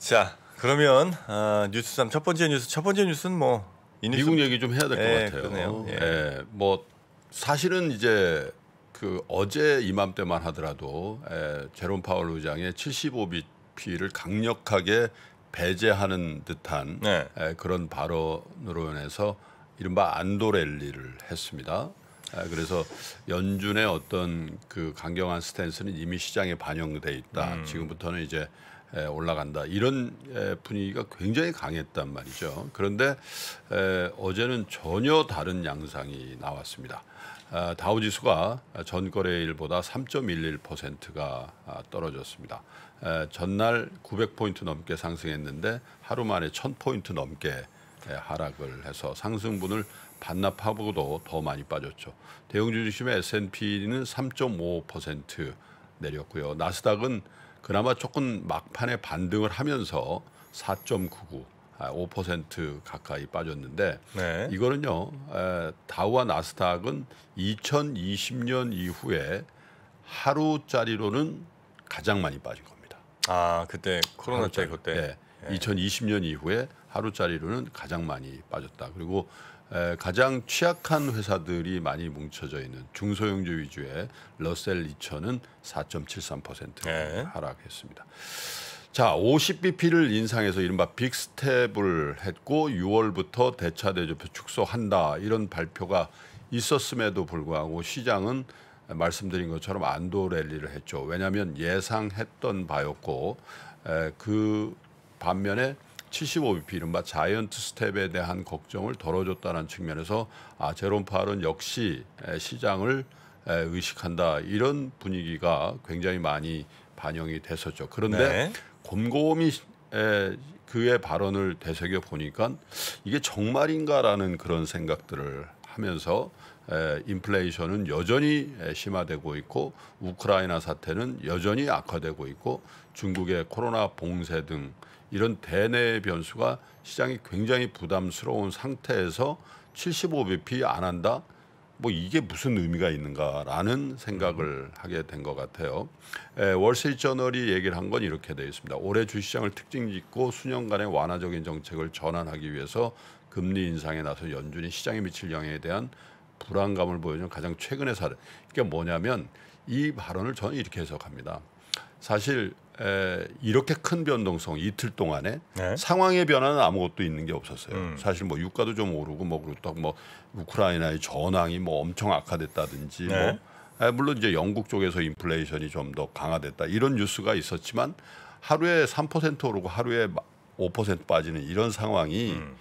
자, 그러면 어, 뉴스 3첫 번째 뉴스 첫 번째 뉴스는 뭐 뉴스... 미국 얘기 좀 해야 될것 예, 같아요. 그러네요. 예. 예. 뭐 사실은 이제 그 어제 이맘때만 하더라도 에, 예, 제롬 파월 의장의 75BP를 강력하게 배제하는 듯한 네. 에, 예, 그런 발언으로 인해서 이른바 안도랠리를 했습니다. 에, 예, 그래서 연준의 어떤 그 강경한 스탠스는 이미 시장에 반영돼 있다. 음. 지금부터는 이제 올라간다 이런 분위기가 굉장히 강했단 말이죠. 그런데 어제는 전혀 다른 양상이 나왔습니다. 아, 다우 지수가 전 거래일보다 3.11%가 아, 떨어졌습니다. 전날 900포인트 넘게 상승했는데 하루 만에 1000포인트 넘게 하락을 해서 상승분을 반납하고도 더 많이 빠졌죠. 대형주 중심의 S&P는 3.5% 내렸고요. 나스닥은 그나마 조금 막판에 반등을 하면서 4.99 5% 아, 가까이 빠졌는데 네. 이거는요 다우와 나스닥은 2020년 이후에 하루짜리로는 가장 많이 빠진 겁니다. 아 그때 코로나 때 그때 네. 네. 2020년 이후에 하루짜리로는 가장 많이 빠졌다. 그리고 가장 취약한 회사들이 많이 뭉쳐져 있는 중소형주 위주의 러셀 2000은 4.73% 네. 하락했습니다. 자, 50bp를 인상해서 이른바 빅스텝을 했고 6월부터 대차 대조표 축소한다 이런 발표가 있었음에도 불구하고 시장은 말씀드린 것처럼 안도 랠리를 했죠. 왜냐하면 예상했던 바였고 그 반면에 75bp 이른바 자이언트 스텝에 대한 걱정을 덜어줬다는 측면에서 아 제롬 파월은 역시 시장을 의식한다 이런 분위기가 굉장히 많이 반영이 됐었죠. 그런데 네. 곰곰이 그의 발언을 되새겨 보니까 이게 정말인가라는 그런 생각들을 하면서 인플레이션은 여전히 심화되고 있고 우크라이나 사태는 여전히 악화되고 있고 중국의 코로나 봉쇄 등 이런 대내 변수가 시장이 굉장히 부담스러운 상태에서 75bp 안 한다? 뭐 이게 무슨 의미가 있는가라는 생각을 하게 된 것 같아요. 에, 월세트저널이 얘기를 한 건 이렇게 되어 있습니다. 올해 주시장을 특징짓고 수년간의 완화적인 정책을 전환하기 위해서 금리 인상에 나서 연준이 시장에 미칠 영향에 대한 불안감을 보여준 가장 최근의 사례. 이게 뭐냐면 이 발언을 저는 이렇게 해석합니다. 사실 에, 이렇게 큰 변동성 이틀 동안에 네. 상황의 변화는 아무것도 있는 게 없었어요. 음. 사실 뭐 유가도 좀 오르고 뭐 그렇다고 뭐 우크라이나의 전황이 뭐 엄청 악화됐다든지 네. 뭐 에, 아, 물론 이제 영국 쪽에서 인플레이션이 좀 더 강화됐다 이런 뉴스가 있었지만 하루에 3% 오르고 하루에 5% 빠지는 이런 상황이 음.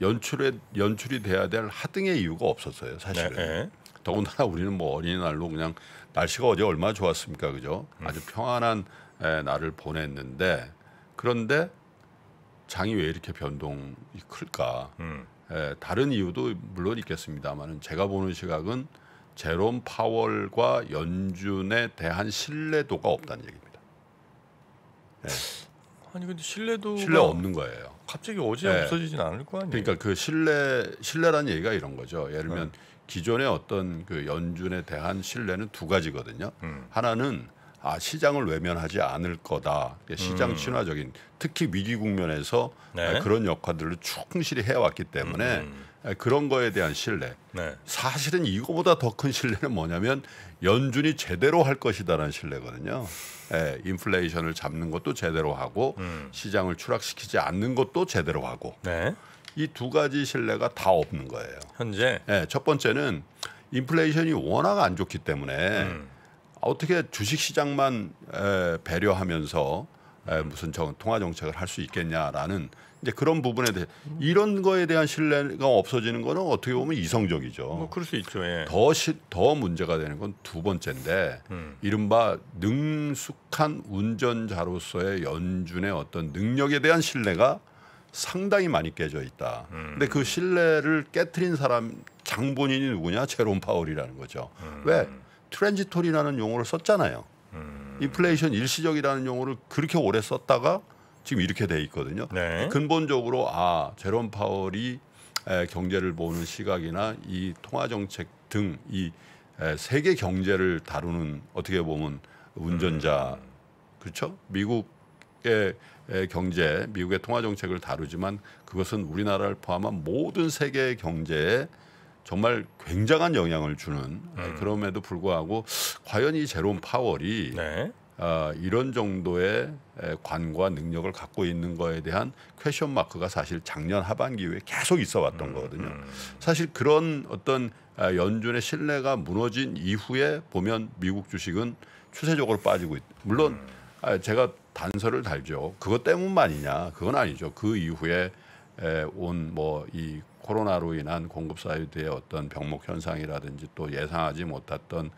연출에 연출이 돼야 될 하등의 이유가 없었어요 사실은. 네. 네. 더군다나 우리는 뭐 어린이날로 그냥 날씨가 어제 얼마나 좋았습니까 그죠? 음. 아주 음. 평안한 예, 나를 보냈는데 그런데 장이 왜 이렇게 변동이 클까? 음. 에, 예, 다른 이유도 물론 있겠습니다만은 제가 보는 시각은 제롬 파월과 연준에 대한 신뢰도가 없다는 얘기입니다. 네. 아니 근데 신뢰도 신뢰 없는 거예요. 갑자기 어제 네. 없어지진 않을 거 아니에요. 그러니까 그 신뢰 신뢰라 얘기가 이런 거죠. 예를 들면 네. 기존의 어떤 그 연준에 대한 신뢰는 두 가지거든요. 음. 하나는 아 시장을 외면하지 않을 거다. 시장 음. 친화적인 특히 위기 국면에서 네. 아, 그런 역할들을 충실히 해왔기 때문에 음. 아, 그런 거에 대한 신뢰. 네. 사실은 이거보다 더 큰 신뢰는 뭐냐면 연준이 제대로 할 것이다라는 신뢰거든요. 예, 인플레이션을 잡는 것도 제대로 하고 음. 시장을 추락시키지 않는 것도 제대로 하고 네. 이두 가지 신뢰가 다 없는 거예요. 현재 예, 첫 번째는 인플레이션이 워낙 안 좋기 때문에. 음. 아, 어떻게 주식시장만 에, 배려하면서 에, 무슨 정, 통화 정책을 할 수 있겠냐라는 이제 그런 부분에 대해 이런 거에 대한 신뢰가 없어지는 거는 어떻게 보면 이성적이죠. 뭐 그럴 수 있죠. 예. 더, 시, 더 문제가 되는 건 두 번째인데 음. 이른바 능숙한 운전자로서의 연준의 어떤 능력에 대한 신뢰가 상당히 많이 깨져 있다. 음. 근데 그 신뢰를 깨뜨린 사람 장본인이 누구냐? 제롬 파월이라는 거죠. 음. 왜? 트랜지토리라는 용어를 썼잖아요. 음. 인플레이션 일시적이라는 용어를 그렇게 오래 썼다가 지금 이렇게 돼 있거든요. 네. 근본적으로 아 제롬 파월이 에, 경제를 보는 시각이나 이 통화 정책 등 이 세계 경제를 다루는 어떻게 보면 운전자 음. 그렇죠? 미국의 경제, 미국의 통화 정책을 다루지만 그것은 우리나라를 포함한 모든 세계 경제에 정말 굉장한 영향을 주는 네, 음. 그럼에도 불구하고 과연 이 제롬 파월이 네. 어, 이런 정도의 관과 능력을 갖고 있는 거에 대한 퀘션 마크가 사실 작년 하반기에 이후 계속 있어 왔던 음, 거거든요. 음. 사실 그런 어떤 아, 연준의 신뢰가 무너진 이후에 보면 미국 주식은 추세적으로 빠지고 있. 물론 음. 아, 제가 단서를 달죠. 그것 때문만이냐? 그건 아니죠. 그 이후에 온뭐이 코로나로 인한 공급 사이드의 어떤 병목 현상이라든지 또 예상하지 못했던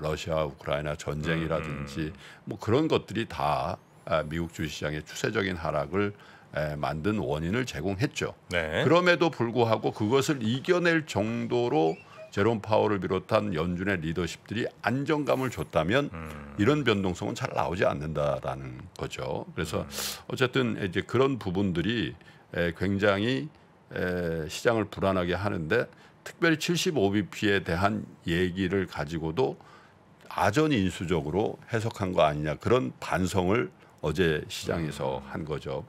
러시아 우크라이나 전쟁이라든지 음, 음. 뭐 그런 것들이 다 아, 미국 주시장의 추세적인 하락을 만든 원인을 제공했죠. 네. 그럼에도 불구하고 그것을 이겨낼 정도로 제롬 파워를 비롯한 연준의 리더십들이 안정감을 줬다면 음. 이런 변동성은 잘 나오지 않는다라는 거죠. 그래서 음. 어쨌든 이제 그런 부분들이 굉장히 시장을 불안하게 하는데 특별히 75BP에 대한 얘기를 가지고도 아전 인수적으로 해석한 거 아니냐 그런 반성을 어제 시장에서 한 거죠.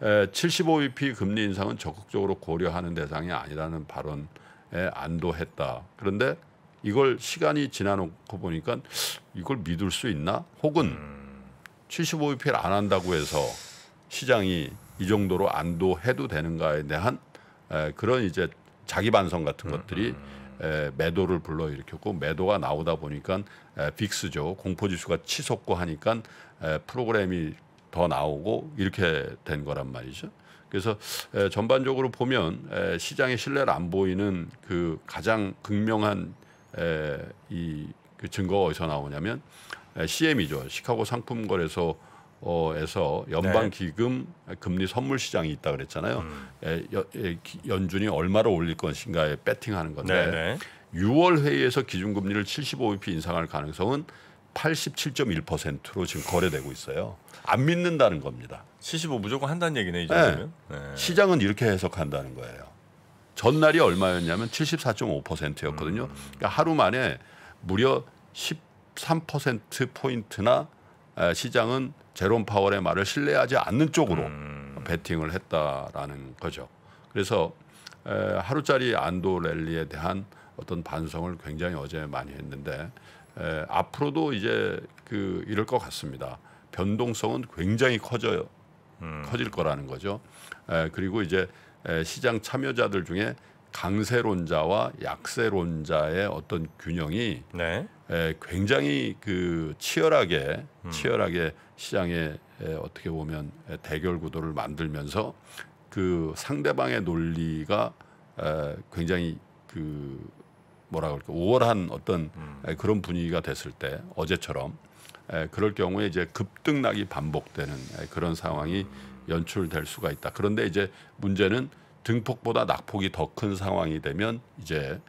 75BP 금리 인상은 적극적으로 고려하는 대상이 아니라는 발언에 안도했다. 그런데 이걸 시간이 지나놓고 보니까 이걸 믿을 수 있나? 혹은 75BP를 안 한다고 해서 시장이 이 정도로 안도해도 되는가에 대한 에, 그런 이제 자기 반성 같은 음, 것들이 음. 에, 매도를 불러일으켰고 매도가 나오다 보니까 에, 빅스죠 공포지수가 치솟고 하니까 에, 프로그램이 더 나오고 이렇게 된 거란 말이죠. 그래서 에, 전반적으로 보면 에, 시장의 신뢰를 안 보이는 그 가장 극명한 에, 이그 증거가 어디서 나오냐면 에, CM이죠. 시카고 상품거래소 어에서 연방 네. 기금 네. 금리 선물 시장이 있다 그랬잖아요. 음. 예, 예, 연준이 얼마로 올릴 것인가에 배팅하는 건데 네네. 6월 회의에서 기준금리를 75bp 인상할 가능성은 87.1%로 지금 거래되고 있어요. 안 믿는다는 겁니다. 75 무조건 한다는 얘기네 이정도 네. 네. 시장은 이렇게 해석한다는 거예요. 전날이 얼마였냐면 74.5%였거든요. 음. 그러니까 하루 만에 무려 13% 포인트나 시장은 제롬 파월의 말을 신뢰하지 않는 쪽으로 음. 베팅을 했다라는 거죠. 그래서 하루짜리 안도 랠리에 대한 어떤 반성을 굉장히 어제 많이 했는데 에, 앞으로도 이제 그 이럴 것 같습니다. 변동성은 굉장히 커져요. 음. 커질 거라는 거죠. 에, 그리고 이제 에, 시장 참여자들 중에 강세론자와 약세론자의 어떤 균형이 네. 에, 굉장히 그 치열하게 음. 치열하게 시장에 에, 어떻게 보면 에, 대결 구도를 만들면서 그 상대방의 논리가 에, 굉장히 그 뭐라 그럴까 우월한 어떤 음. 에, 그런 분위기가 됐을 때 어제처럼 에, 그럴 경우에 이제 급등락이 반복되는 에, 그런 상황이 음. 연출될 수가 있다. 그런데 이제 문제는 등폭보다 낙폭이 더 큰 상황이 되면 이제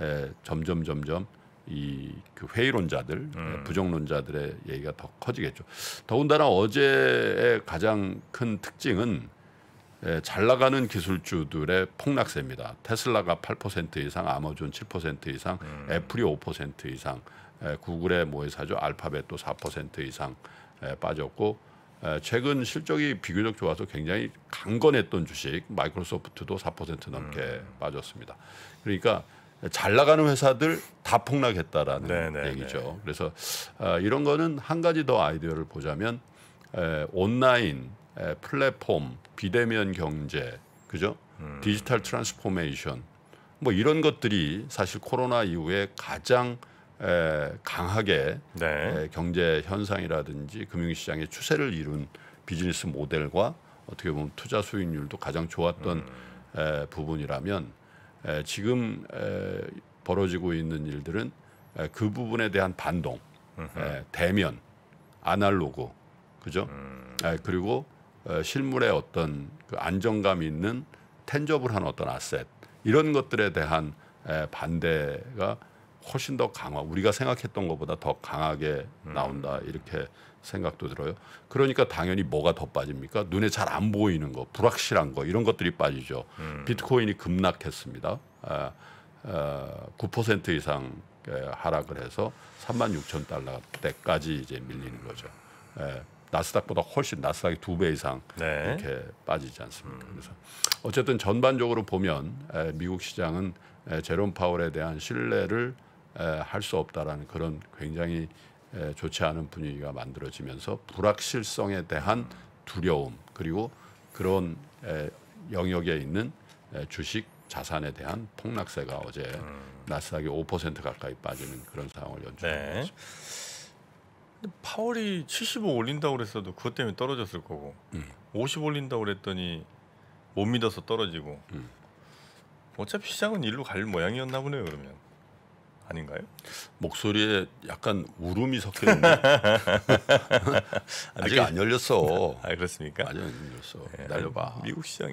에, 점점 점점 이 그 회의론자들, 음. 부정론자들의 얘기가 더 커지겠죠. 더군다나 어제의 가장 큰 특징은 에, 잘 나가는 기술주들의 폭락세입니다. 테슬라가 8% 이상, 아마존 7% 이상, 음. 애플이 5% 이상, 에, 구글의 모회사죠 뭐 알파벳도 4% 이상 에, 빠졌고 최근 실적이 비교적 좋아서 굉장히 강건했던 주식 마이크로소프트도 4% 넘게 음. 빠졌습니다. 그러니까 잘 나가는 회사들 다 폭락했다라는 네네네. 네, 얘기죠. 네. 그래서 아, 이런 거는 한 가지 더 아이디어를 보자면 온라인 플랫폼 비대면 경제 그죠? 음. 디지털 트랜스포메이션 뭐 이런 것들이 사실 코로나 이후에 가장 에, 강하게 네. 에, 경제 현상이라든지 금융시장의 추세를 이룬 비즈니스 모델과 어떻게 보면 투자 수익률도 가장 좋았던 음. 에, 부분이라면 에, 지금 에, 벌어지고 있는 일들은 에, 그 부분에 대한 반동, 에, 대면, 아날로그, 그죠? 음. 에, 그리고 에, 어, 실물의 어떤 그 안정감 있는 텐저블한 어떤 아셋 이런 것들에 대한 에, 반대가 훨씬 더 강화 우리가 생각했던 것보다 더 강하게 음. 나온다 음. 이렇게 생각도 들어요. 그러니까 당연히 뭐가 더 빠집니까? 눈에 잘 안 보이는 거, 불확실한 거 이런 것들이 빠지죠. 음. 비트코인이 급락했습니다. 아, 아, 9% 이상 하락을 해서 3만 6천 달러 때까지 이제 밀리는 거죠. 에, 나스닥보다 훨씬 나스닥이 두 배 이상 네. 이렇게 빠지지 않습니까? 음. 그래서 어쨌든 전반적으로 보면 에, 미국 시장은 에, 제롬 파월에 대한 신뢰를 할수 없다라는 그런 굉장히 좋지 않은 분위기가 만들어지면서 불확실성에 대한 두려움 그리고 그런 영역에 있는 주식 자산에 대한 폭락세가 어제 음. 나스닥이 5% 가까이 빠지는 그런 상황을 연출했습니다. 네. 파월이 75 올린다고 그랬어도 그것 때문에 떨어졌을 거고 음. 50 올린다고 그랬더니 못 믿어서 떨어지고 음. 어차피 시장은 일로 갈 모양이었나 보네요 그러면. 아닌가요? 목소리에 약간 울음이 섞여 있네. 아직 안 열렸어. 아 그렇습니까? 아직 안 열렸어. 네, 날려봐. 미국 시장이.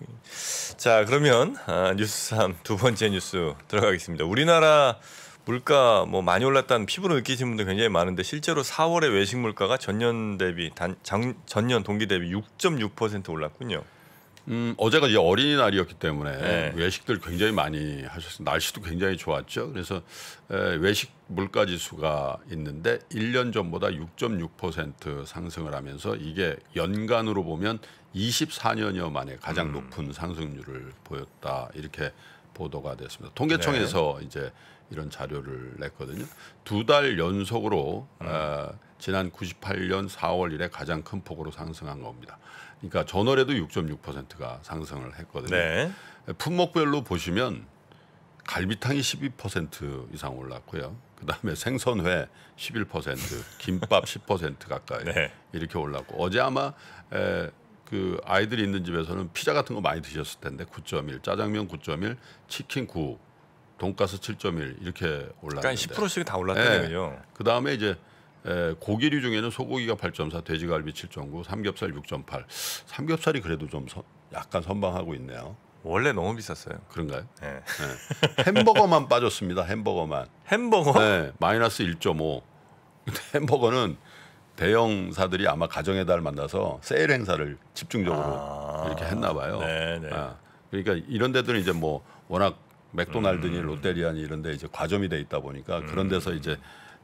자 그러면 아, 뉴스 3 두 번째 뉴스 들어가겠습니다. 우리나라 물가 뭐 많이 올랐다는 피부로 느끼시는 분들 굉장히 많은데 실제로 4월에 외식 물가가 전년 대비 단, 장, 전년 동기 대비 6.6% 올랐군요. 음, 어제가 이제 어린이날이었기 때문에 네. 외식들 굉장히 많이 하셨어요. 날씨도 굉장히 좋았죠. 그래서 에, 외식 물가 지수가 있는데 1년 전보다 6.6% 상승을 하면서 이게 연간으로 보면 24년여 만에 가장 음. 높은 상승률을 보였다. 이렇게 보도가 됐습니다. 통계청에서 네. 이제 이런 자료를 냈거든요. 두 달 연속으로 음. 어, 지난 98년 4월 이래 가장 큰 폭으로 상승한 겁니다. 그러니까 전월에도 6.6%가 상승을 했거든요. 네. 품목별로 보시면 갈비탕이 12% 이상 올랐고요. 그다음에 생선회 11%, 김밥 10% 가까이 네. 이렇게 올랐고 어제 아마 에, 그 아이들이 있는 집에서는 피자 같은 거 많이 드셨을 텐데 9.1, 짜장면 9.1, 치킨 9, 돈가스 7.1 이렇게 그러니까 올랐는데. 그러니까 10%씩 다 올랐다는요. 네. 그다음에 이제 고기류 중에는 소고기가 8.4, 돼지갈비 7.9, 삼겹살 6.8. 삼겹살이 그래도 좀 서, 약간 선방하고 있네요. 원래 너무 비쌌어요. 그런가요? 네. 네. 햄버거만 빠졌습니다. 햄버거만. 햄버거? 네, 마이너스 1.5. 햄버거는 대형사들이 아마 가정의 달 만나서 세일 행사를 집중적으로 아~ 이렇게 했나 봐요. 네네. 네. 아, 그러니까 이런 데들은 이제 뭐 워낙 맥도날드니 음. 롯데리아니 이런 데 이제 과점이 돼 있다 보니까 음. 그런 데서 이제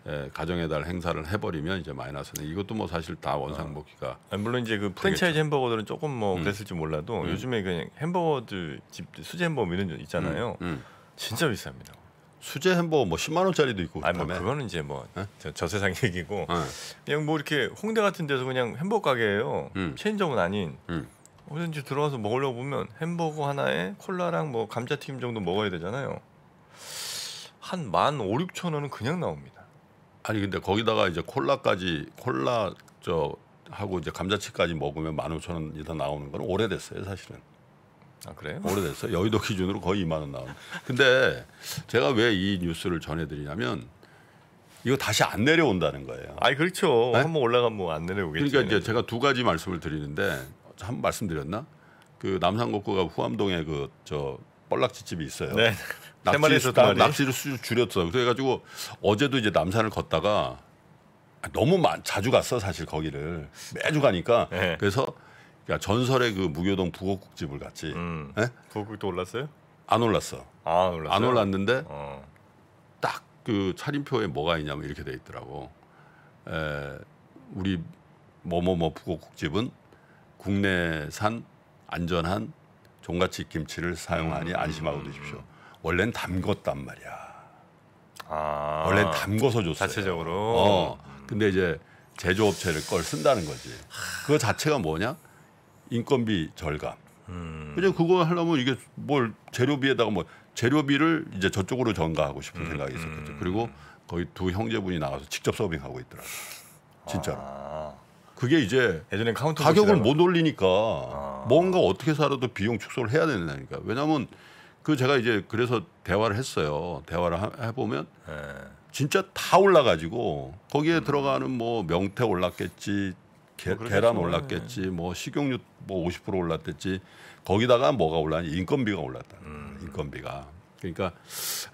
예, 가정의 달 행사를 해버리면 이제 마이너스는 이것도 뭐 사실 다 원상복귀가 아, 물론 이제 그 프랜차이즈 햄버거들은 조금 뭐 음. 그랬을지 몰라도 음. 요즘에 그냥 햄버거들 집 수제 햄버거 이런 있잖아요 음, 음. 진짜 비쌉니다 수제 햄버거 뭐 10만 원짜리도 있고 아니, 뭐 그거는 이제 뭐저 예? 세상 얘기고 에? 예. 그냥 뭐 이렇게 홍대 같은 데서 그냥 햄버거 가게예요 음. 체인점은 아닌 음. 어딘지들어가서 먹으려고 보면 햄버거 하나에 콜라랑 뭐 감자튀김 정도 먹어야 되잖아요 한만 오육천 원은 그냥 나옵니다 아니 근데 거기다가 이제 콜라까지 콜라 저 하고 이제 감자칩까지 먹으면 만 오천 원 이상 나오는 거는 오래됐어요 사실은. 아 그래요? 오래됐어. 여의도 기준으로 거의 이만원 나온. 근데 제가 왜 이 뉴스를 전해드리냐면 이거 다시 안 내려온다는 거예요. 아니 그렇죠. 네? 한번 올라가면 뭐 안 내려오겠죠. 그러니까 이제 제가 두 가지 말씀을 드리는데 한 말씀드렸나? 그 남산곡구가 후암동에 그저 뻘락지 집이 있어요. 네. 낚시, 수당, 낚시를 수, 줄였어. 요 그래가지고 어제도 이제 남산을 걷다가 너무 마, 자주 갔어 사실 거기를 매주 가니까 네. 그래서 그 전설의 그 무교동 북어국집을 갔지. 음. 네? 예? 북어국도 올랐어요? 안 올랐어. 아, 올랐어요? 안 올랐는데 어. 딱그 차림표에 뭐가 있냐면 이렇게 돼 있더라고. 에, 우리 뭐뭐뭐 북어국집은 국내산 안전한 종갓집 김치를 사용하니 음, 음, 안심하고 음, 드십시오. 원래는 담궜단 말이야. 아, 원래는 담궈서 줬어요. 자체적으로. 어. 근데 이제 제조업체를 걸 쓴다는 거지. 그거 자체가 뭐냐? 인건비 절감. 음. 그냥 그거 하려면 이게 뭘 재료비에다가 뭐 재료비를 이제 저쪽으로 전가하고 싶은 음, 생각이 있었겠죠. 음, 그리고 음. 거의 두 형제분이 나와서 직접 서빙하고 있더라고요. 진짜로. 아. 그게 이제 예전엔 가격을 못 올리니까 아. 뭔가 어떻게 살아도 비용 축소를 해야 된다니까. 왜냐하면 그 제가 이제 그래서 대화를 했어요. 대화를 하, 해보면 네. 진짜 다 올라가지고 거기에 음. 들어가는 뭐 명태 올랐겠지, 게, 뭐 계란 올랐겠지, 예. 뭐 식용유 뭐 50% 올랐겠지. 거기다가 뭐가 올랐니? 인건비가 올랐다. 음. 인건비가. 그러니까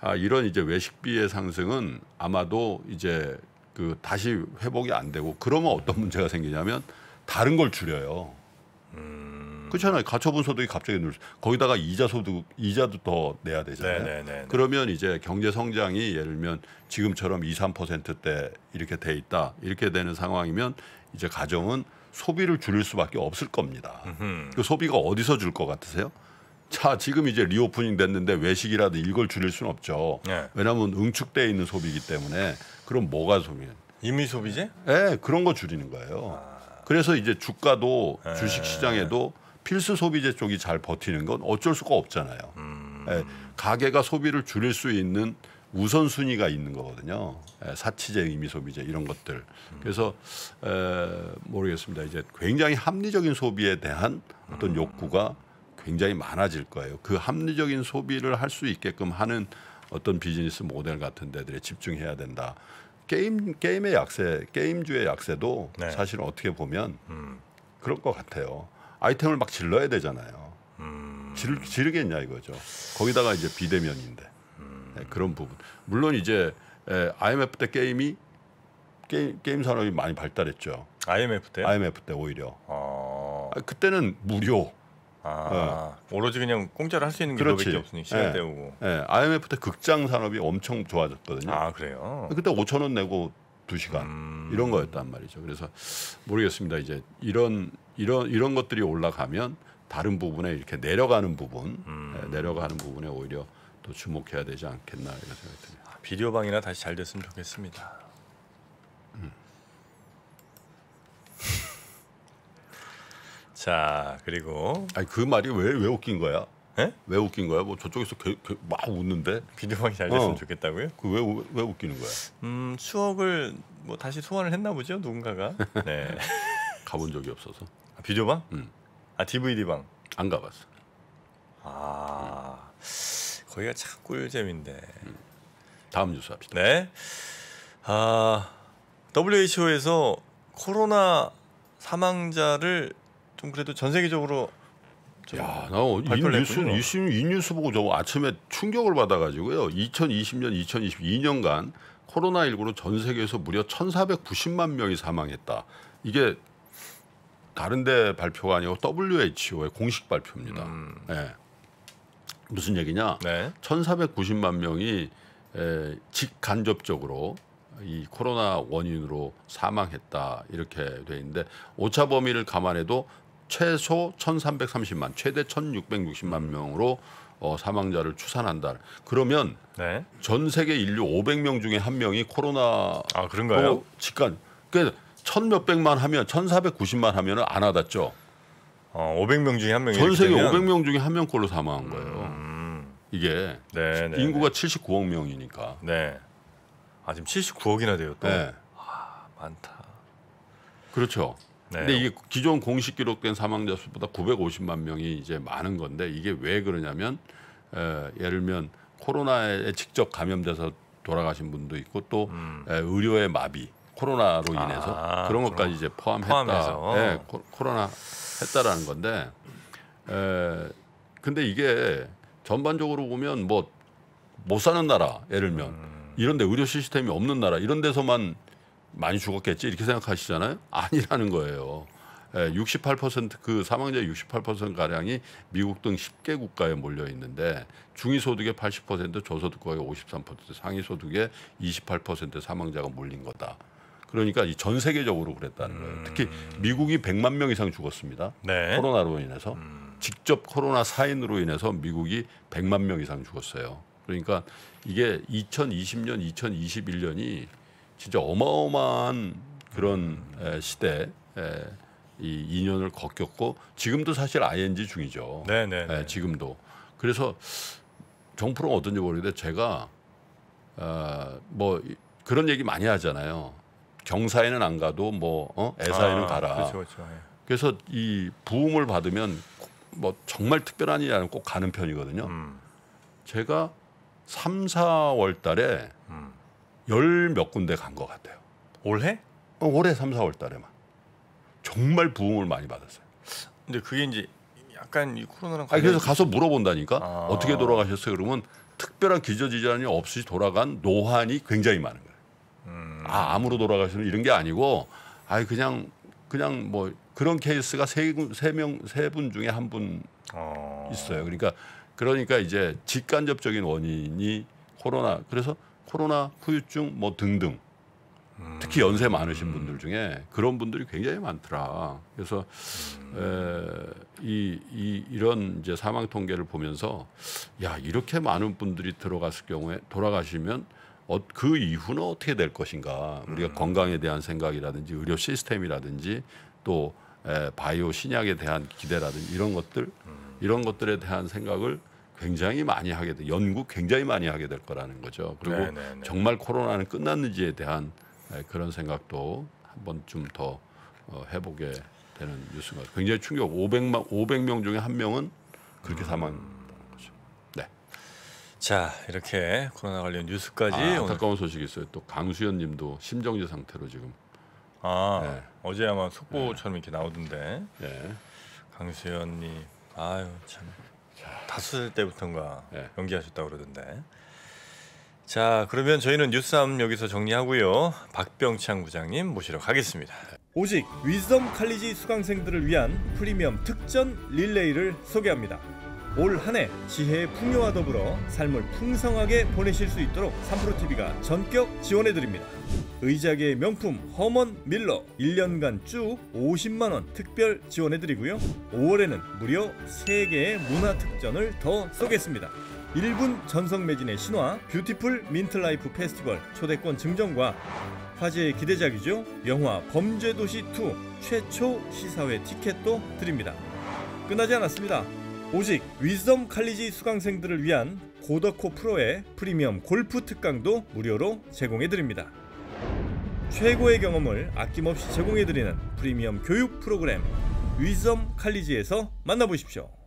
아, 이런 이제 외식비의 상승은 아마도 이제 그 다시 회복이 안 되고 그러면 어떤 문제가 생기냐면 다른 걸 줄여요. 음. 그렇잖아요. 가처분 소득이 갑자기 늘 거기다가 이자 소득 이자도 더 내야 되잖아요. 네네네네. 네, 네, 네. 그러면 이제 경제 성장이 예를 들면 지금처럼 2, 3%대 이렇게 돼 있다. 이렇게 되는 상황이면 이제 가정은 소비를 줄일 수밖에 없을 겁니다. 그 소비가 어디서 줄 것 같으세요? 자 지금 이제 리오프닝 됐는데 외식이라도 이걸 줄일 수는 없죠. 네. 왜냐하면 응축돼 있는 소비이기 때문에 그럼 뭐가 소비? 임의 소비제? 예, 네, 그런 거 줄이는 거예요. 아... 그래서 이제 주가도 네. 주식 시장에도 필수 소비재 쪽이 잘 버티는 건 어쩔 수가 없잖아요. 음. 예, 가게가 소비를 줄일 수 있는 우선순위가 있는 거거든요. 예, 사치재, 의미소비재 이런 것들. 음. 그래서 에, 모르겠습니다. 이제 굉장히 합리적인 소비에 대한 어떤 음. 욕구가 굉장히 많아질 거예요. 그 합리적인 소비를 할 수 있게끔 하는 어떤 비즈니스 모델 같은 데들에 집중해야 된다. 게임 게임의 약세, 게임주의 약세도 네. 사실 어떻게 보면 음. 그럴 것 같아요. 아이템을 막 질러야 되잖아요. 음. 질, 지르겠냐 이거죠. 거기다가 이제 비대면인데 음. 네, 그런 부분. 물론 이제 에, IMF 때 게임이 게임, 게임 산업이 많이 발달했죠. IMF 때? IMF 때 오히려. 아... 아 그때는 무료. 아, 네. 오로지 그냥 공짜로 할 수 있는 게 그렇지. 없으니 시간 네. 때우고. 네. IMF 때 극장 산업이 엄청 좋아졌거든요. 아 그래요? 그때 5천 원 내고 2 시간 음. 이런 거였단 말이죠. 그래서 모르겠습니다. 이제 이런 이런 이런 것들이 올라가면 다른 부분에 이렇게 내려가는 부분 음. 네, 내려가는 부분에 오히려 또 주목해야 되지 않겠나 이런 생각이 듭니다. 아, 비디오 방이나 다시 잘 됐으면 좋겠습니다. 음. 자 그리고 아니 그 말이 왜 왜 웃긴 거야? 에? 왜 웃긴 거야? 뭐 저쪽에서 개, 개막 웃는데 비디오방이 잘 됐으면 어. 좋겠다고요? 그왜왜 웃기는 거야? 음 추억을 뭐 다시 소환을 했나 보죠 누군가가. 네. 가본 적이 없어서. 아, 비디오방? 음. 아 DVD 방. 안 가봤어. 아 음. 거기가 참 꿀잼인데. 음. 다음 뉴스 합시다. 네. 아 WHO에서 코로나 사망자를 좀 그래도 전 세계적으로 야, 나이 뉴스, 뉴스, 이 뉴스 보고 저 아침에 충격을 받아가지고요. 2020년, 2022년간 코로나19로 전 세계에서 무려 1,490만 명이 사망했다. 이게 다른데 발표가 아니고 WHO의 공식 발표입니다. 음. 네. 무슨 얘기냐? 네. 1,490만 명이 에, 직간접적으로 이 코로나 원인으로 사망했다 이렇게 돼 있는데 오차 범위를 감안해도 최소 1,330만, 최대 1,660만 명으로 어, 사망자를 추산한다. 그러면 네. 전 세계 인류 500명 중에 한 명이 코로나 아 그런가요? 그 직간 그천 그러니까 몇백만 하면 1,490만 하면은 안 와닿죠. 어, 500명 중에 한 명이 전 세계 되면... 500명 중에 한 명꼴로 사망한 거예요. 음... 이게 네, 네 인구가 79억 명이니까. 네. 아 지금 79억이나 돼요 또. 네. 와 아, 많다. 그렇죠. 네. 근데 이게 기존 공식 기록된 사망자 수보다 950만 명이 이제 많은 건데 이게 왜 그러냐면 에, 예를 들면 코로나에 직접 감염돼서 돌아가신 분도 있고 또 음. 에, 의료의 마비 코로나로 아, 인해서 아, 그런 것까지 이제 포함했다. 포함해서. 예, 코, 코로나 했다라는 건데 에, 근데 이게 전반적으로 보면 뭐 못 사는 나라 예를 들면 음. 이런데 의료 시스템이 없는 나라 이런 데서만 많이 죽었겠지 이렇게 생각하시잖아요. 아니라는 거예요. 68%그 예, 사망자의 68% 가량이 미국 등 10개 국가에 몰려 있는데 중위 소득의 80% 저소득 국의53% 상위 소득의 28% 사망자가 몰린 거다. 그러니까 전 세계적으로 그랬다는 거예요. 음. 특히 미국이 100만 명 이상 죽었습니다. 네. 코로나로 인해서 음. 직접 코로나 사인으로 인해서 미국이 100만 명 이상 죽었어요. 그러니까 이게 2020년, 2021년이 진짜 어마어마한 그런 시대 이 2년을 겪었고 지금도 사실 ING 중이죠. 네네. 네, 지금도 그래서 정프로 어떤지 모르겠는데 제가 어, 뭐 그런 얘기 많이 하잖아요. 경사에는 안 가도 뭐 어? 애사에는 아, 가라. 그렇죠, 그렇죠. 예. 그래서 이 부음을 받으면 뭐 정말 특별한 일이 아니면 꼭 가는 편이거든요. 음. 제가 3, 4월 달에 음. 열몇 군데 간 것 같아요. 올해? 어, 올해 3, 4월 달에만. 정말 부응을 많이 받았어요. 근데 그게 이제 약간 이 코로나랑 관련... 아니, 그래서 가서 물어본다니까. 아... 어떻게 돌아가셨어요? 그러면 특별한 기저질환이 없이 돌아간 노환이 굉장히 많은 거예요. 음... 아, 암으로 돌아가시는 이런 게 아니고 아니 그냥 그냥 뭐 그런 케이스가 세명 세 분 중에 한분 어... 있어요. 그러니까 그러니까 이제 직간접적인 원인이 코로나 그래서 코로나 후유증 뭐 등등 특히 연세 많으신 분들 중에 그런 분들이 굉장히 많더라. 그래서 에, 이, 이 이런 이제 사망 통계를 보면서 야 이렇게 많은 분들이 들어갔을 경우에 돌아가시면 어, 그 이후는 어떻게 될 것인가 우리가 음. 건강에 대한 생각이라든지 의료 시스템이라든지 또 에, 바이오 신약에 대한 기대라든지 이런 것들 음. 이런 것들에 대한 생각을 굉장히 많이 하게 돼 연구 굉장히 많이 하게 될 거라는 거죠. 그리고 네네네. 네, 네. 정말 코로나는 끝났는지에 대한 그런 생각도 한번 좀더 어, 해보게 되는 뉴스가 굉장히 충격. 500만 500명 중에 한 명은 그렇게 음. 사망. 네. 자 이렇게 코로나 관련 뉴스까지 아, 안타까운 소식이 있어요. 또 강수연님도 심정지 상태로 지금. 아 네. 어제 아마 속보처럼 네. 이렇게 나오던데. 네. 강수연님 아유 참 다섯 살 때부터인가 네. 연기하셨다고 그러던데. 자, 그러면 저희는 뉴스함 여기서 정리하고요. 박병창 부장님 모시러 가겠습니다. 오직 위즈덤 칼리지 수강생들을 위한 프리미엄 특전 릴레이를 소개합니다. 올한해 지혜의 풍요와 더불어 삶을 풍성하게 보내실 수 있도록 삼프로TV가 전격 지원해드립니다. 의자계 명품 허먼 밀러 1년간 쭉 50만원 특별 지원해드리고요. 5월에는 무려 3개의 문화특전을 더 쏘겠습니다. 1분 전성 매진의 신화 뷰티풀 민트라이프 페스티벌 초대권 증정과 화제의 기대작이죠. 영화 범죄도시2 최초 시사회 티켓도 드립니다. 끝나지 않았습니다. 오직 위즈덤 칼리지 수강생들을 위한 고더코 프로의 프리미엄 골프 특강도 무료로 제공해드립니다. 최고의 경험을 아낌없이 제공해드리는 프리미엄 교육 프로그램 위즈덤 칼리지에서 만나보십시오.